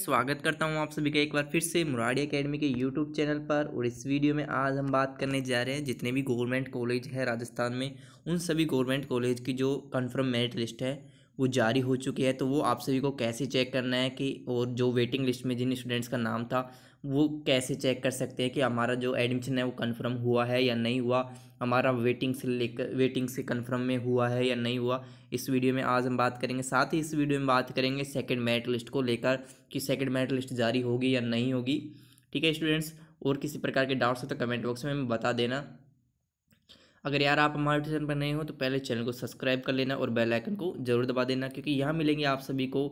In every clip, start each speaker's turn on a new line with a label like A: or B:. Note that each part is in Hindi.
A: स्वागत करता हूं आप सभी का एक बार फिर से मुराड़ी एकेडमी के यूट्यूब चैनल पर और इस वीडियो में आज हम बात करने जा रहे हैं जितने भी गवर्नमेंट कॉलेज है राजस्थान में उन सभी गवर्नमेंट कॉलेज की जो कन्फर्म मेरिट लिस्ट है वो जारी हो चुकी है तो वो आप सभी को कैसे चेक करना है कि और जो वेटिंग लिस्ट में जिन स्टूडेंट्स का नाम था वो कैसे चेक कर सकते हैं कि हमारा जो एडमिशन है वो कंफर्म हुआ है या नहीं हुआ हमारा वेटिंग से लेकर वेटिंग से कंफर्म में हुआ है या नहीं हुआ इस वीडियो में आज हम बात करेंगे साथ ही इस वीडियो में बात करेंगे सेकेंड मेरिट लिस्ट को लेकर कि सेकेंड मेरिट लिस्ट जारी होगी या नहीं होगी ठीक है स्टूडेंट्स और किसी प्रकार के डाउट्स हो तो कमेंट बॉक्स में बता देना अगर यार आप हमारे चैनल पर नए हो तो पहले चैनल को सब्सक्राइब कर लेना और बेल आइकन को जरूर दबा देना क्योंकि यहाँ मिलेंगे आप सभी को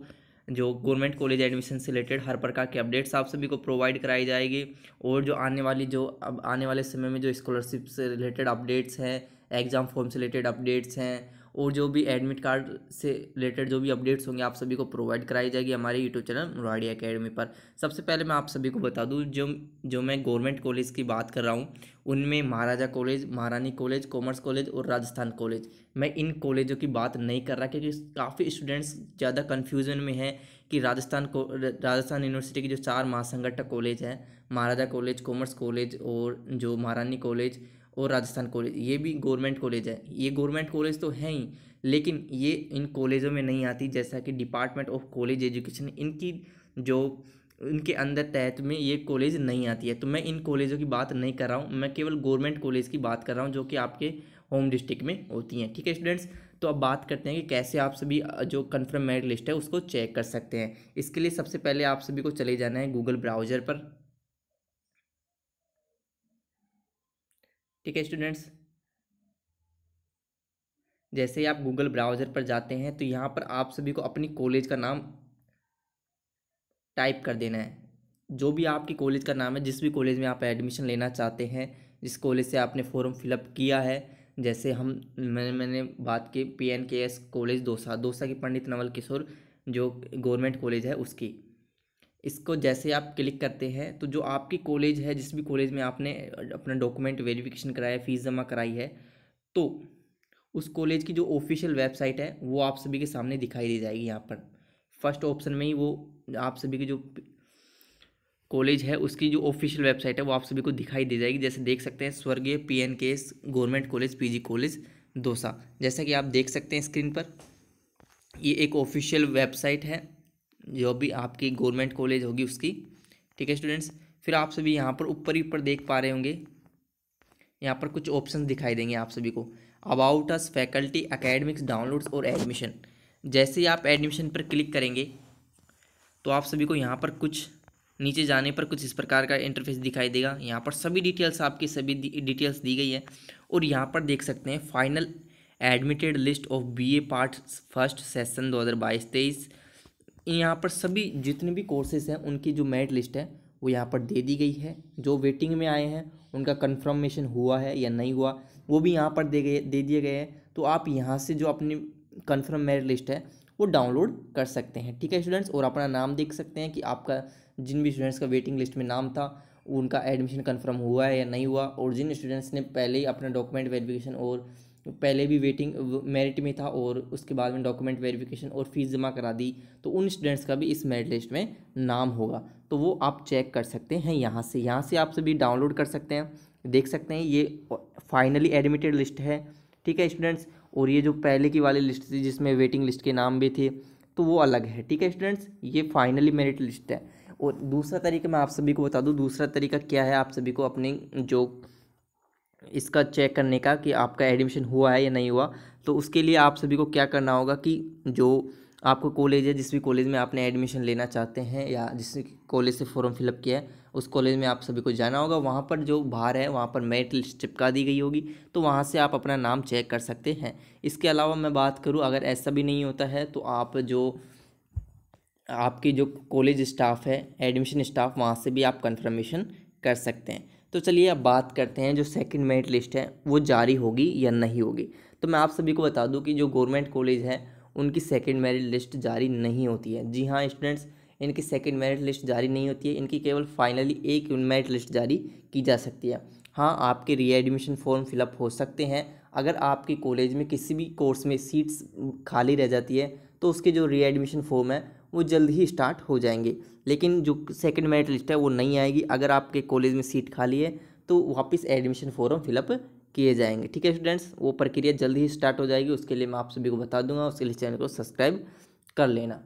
A: जो गवर्नमेंट कॉलेज एडमिशन से रिलेटेड हर प्रकार के अपडेट्स आप सभी को प्रोवाइड कराई जाएगी और जो आने वाली जो अब आने वाले समय में जो स्कॉलरशिप से रिलेटेड अपडेट्स हैं एग्ज़ाम फॉर्म से रिलेटेड अपडेट्स हैं और जो भी एडमिट कार्ड से रिलेटेड जो भी अपडेट्स होंगे आप सभी को प्रोवाइड कराई जाएगी हमारे यूट्यूब चैनल मुराड़ी अकेडमी पर सबसे पहले मैं आप सभी को बता दूँ जो जो मैं गवर्नमेंट कॉलेज की बात कर रहा हूँ उनमें Maharaja college Maharani college commerce college और राजस्थान कॉलेज मैं इन कॉलेजों की बात नहीं कर रहा क्योंकि काफ़ी स्टूडेंट्स ज़्यादा कन्फ्यूजन में हैं कि राजस्थान को राजस्थान यूनिवर्सिटी के जो चार महासंगठक कॉलेज हैं महाराजा कॉलेज कॉमर्स कॉलेज और जो महारानी कॉलेज और राजस्थान कॉलेज ये भी गवर्नमेंट कॉलेज है ये गवर्नमेंट कॉलेज तो है ही लेकिन ये इन कॉलेजों में नहीं आती जैसा कि डिपार्टमेंट ऑफ कॉलेज एजुकेशन इनकी जो इनके अंदर तहत में ये कॉलेज नहीं आती है तो मैं इन कॉलेजों की बात नहीं कर रहा हूँ मैं केवल गवर्नमेंट कॉलेज की बात कर रहा हूँ जो कि आपके होम डिस्ट्रिक्ट में होती हैं ठीक है स्टूडेंट्स तो अब बात करते हैं कि कैसे आप सभी जो कन्फर्म मेरिट लिस्ट है उसको चेक कर सकते हैं इसके लिए सबसे पहले आप सभी को चले जाना है गूगल ब्राउज़र पर ठीक है स्टूडेंट्स जैसे ही आप गूगल ब्राउज़र पर जाते हैं तो यहाँ पर आप सभी को अपनी कॉलेज का नाम टाइप कर देना है जो भी आपकी कॉलेज का नाम है जिस भी कॉलेज में आप एडमिशन लेना चाहते हैं जिस कॉलेज से आपने फॉर्म फिलअप किया है जैसे हम मैंने मैंने बात की P N K S college Dausa Dausa की पंडित नवल किशोर जो गवर्नमेंट कॉलेज है उसकी इसको जैसे आप क्लिक करते हैं तो जो आपकी कॉलेज है जिस भी कॉलेज में आपने अपना डॉक्यूमेंट वेरिफिकेशन कराया फ़ीस जमा कराई है तो उस कॉलेज की जो ऑफिशियल वेबसाइट है वो आप सभी के सामने दिखाई दी जाएगी यहाँ पर फर्स्ट ऑप्शन में ही वो आप सभी की जो कॉलेज है उसकी जो ऑफिशियल वेबसाइट है वो आप सभी को दिखाई दे जाएगी जैसे देख सकते हैं स्वर्गीय P N K S government college G college Dausa जैसा कि आप देख सकते हैं स्क्रीन पर ये एक ऑफिशियल वेबसाइट है जो भी आपकी गवर्नमेंट कॉलेज होगी उसकी ठीक है स्टूडेंट्स फिर आप सभी यहाँ पर ऊपर ही ऊपर देख पा रहे होंगे यहाँ पर कुछ ऑप्शन दिखाई देंगे आप सभी को about us faculty academics downloads और एडमिशन जैसे ही आप एडमिशन पर क्लिक करेंगे तो आप सभी को यहाँ पर कुछ नीचे जाने पर कुछ इस प्रकार का इंटरफेस दिखाई देगा यहाँ पर सभी डिटेल्स आपकी सभी डिटेल्स दी गई है और यहाँ पर देख सकते हैं final admitted list of BA part first session बाईस तेईस यहाँ पर सभी जितने भी कोर्सेज हैं उनकी जो मेरिट लिस्ट है वो यहाँ पर दे दी गई है जो वेटिंग में आए हैं उनका कन्फर्मेशन हुआ है या नहीं हुआ वो भी यहाँ पर दे गए दे दिए गए हैं तो आप यहाँ से जो अपनी कन्फर्म मेरिट लिस्ट है वो डाउनलोड कर सकते हैं ठीक है स्टूडेंट्स और अपना नाम देख सकते हैं कि आपका जिन भी स्टूडेंट्स का वेटिंग लिस्ट में नाम था उनका एडमिशन कंफर्म हुआ है या नहीं हुआ और जिन स्टूडेंट्स ने पहले ही अपना डॉक्यूमेंट वेरिफिकेशन और पहले भी वेटिंग मेरिट में था और उसके बाद में डॉक्यूमेंट वेरिफिकेशन और फीस जमा करा दी तो उन स्टूडेंट्स का भी इस मेरिट लिस्ट में नाम होगा तो वो आप चेक कर सकते हैं यहाँ से यहाँ से आप सभी डाउनलोड कर सकते हैं देख सकते हैं ये फाइनली एडमिटेड लिस्ट है ठीक है स्टूडेंट्स और ये जो पहले की वाली लिस्ट थी जिसमें वेटिंग लिस्ट के नाम भी थे तो वो अलग है ठीक है स्टूडेंट्स ये फाइनली मेरिट लिस्ट है और दूसरा तरीका मैं आप सभी को बता दूँ दूसरा तरीका क्या है आप सभी को अपने जो इसका चेक करने का कि आपका एडमिशन हुआ है या नहीं हुआ तो उसके लिए आप सभी को क्या करना होगा कि जो आपको कॉलेज है जिस भी कॉलेज में आपने एडमिशन लेना चाहते हैं या जिस कॉलेज से फॉर्म फिलअप किया है उस कॉलेज में आप सभी को जाना होगा वहाँ पर जो बाहर है वहाँ पर मेरिट लिस्ट चिपका दी गई होगी तो वहाँ से आप अपना नाम चेक कर सकते हैं इसके अलावा मैं बात करूँ अगर ऐसा भी नहीं होता है तो आप जो आपकी जो कॉलेज स्टाफ है एडमिशन स्टाफ वहाँ से भी आप कन्फर्मेशन कर सकते हैं तो चलिए अब बात करते हैं जो सेकंड मेरिट लिस्ट है वो जारी होगी या नहीं होगी तो मैं आप सभी को बता दूं कि जो गवर्नमेंट कॉलेज हैं उनकी सेकंड मेरिट लिस्ट जारी नहीं होती है जी हाँ स्टूडेंट्स इनकी सेकंड मेरिट लिस्ट जारी नहीं होती है इनकी केवल फाइनली एक मेरिट लिस्ट जारी की जा सकती है हाँ आपके री एडमिशन फॉर्म फिलअप हो सकते हैं अगर आपके कॉलेज में किसी भी कोर्स में सीट्स खाली रह जाती है तो उसके जो री एडमिशन फॉर्म है वो जल्द ही स्टार्ट हो जाएंगे लेकिन जो सेकेंड मेरिट लिस्ट है वो नहीं आएगी अगर आपके कॉलेज में सीट खाली है तो वापस एडमिशन फॉर्म फिलअप किए जाएंगे ठीक है स्टूडेंट्स वो प्रक्रिया जल्द ही स्टार्ट हो जाएगी उसके लिए मैं आप सभी को बता दूंगा उसके लिए चैनल को सब्सक्राइब कर लेना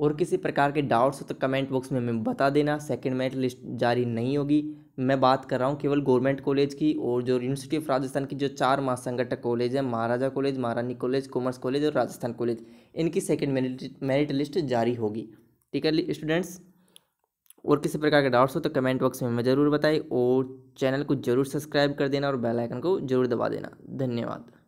A: और किसी प्रकार के डाउट्स हो तो कमेंट बॉक्स में हमें बता देना सेकंड मेरिट लिस्ट जारी नहीं होगी मैं बात कर रहा हूँ केवल गवर्नमेंट कॉलेज की और जो यूनिवर्सिटी ऑफ राजस्थान की जो चार महासंगठक कॉलेज है Maharaja college Maharani college commerce college और राजस्थान कॉलेज इनकी सेकेंड मेरिट लिस्ट जारी होगी ठीक है स्टूडेंट्स और किसी प्रकार के डाउट्स हो तो कमेंट बॉक्स में हमें ज़रूर बताएं और चैनल को ज़रूर सब्सक्राइब कर देना और बेल आइकन को ज़रूर दबा देना धन्यवाद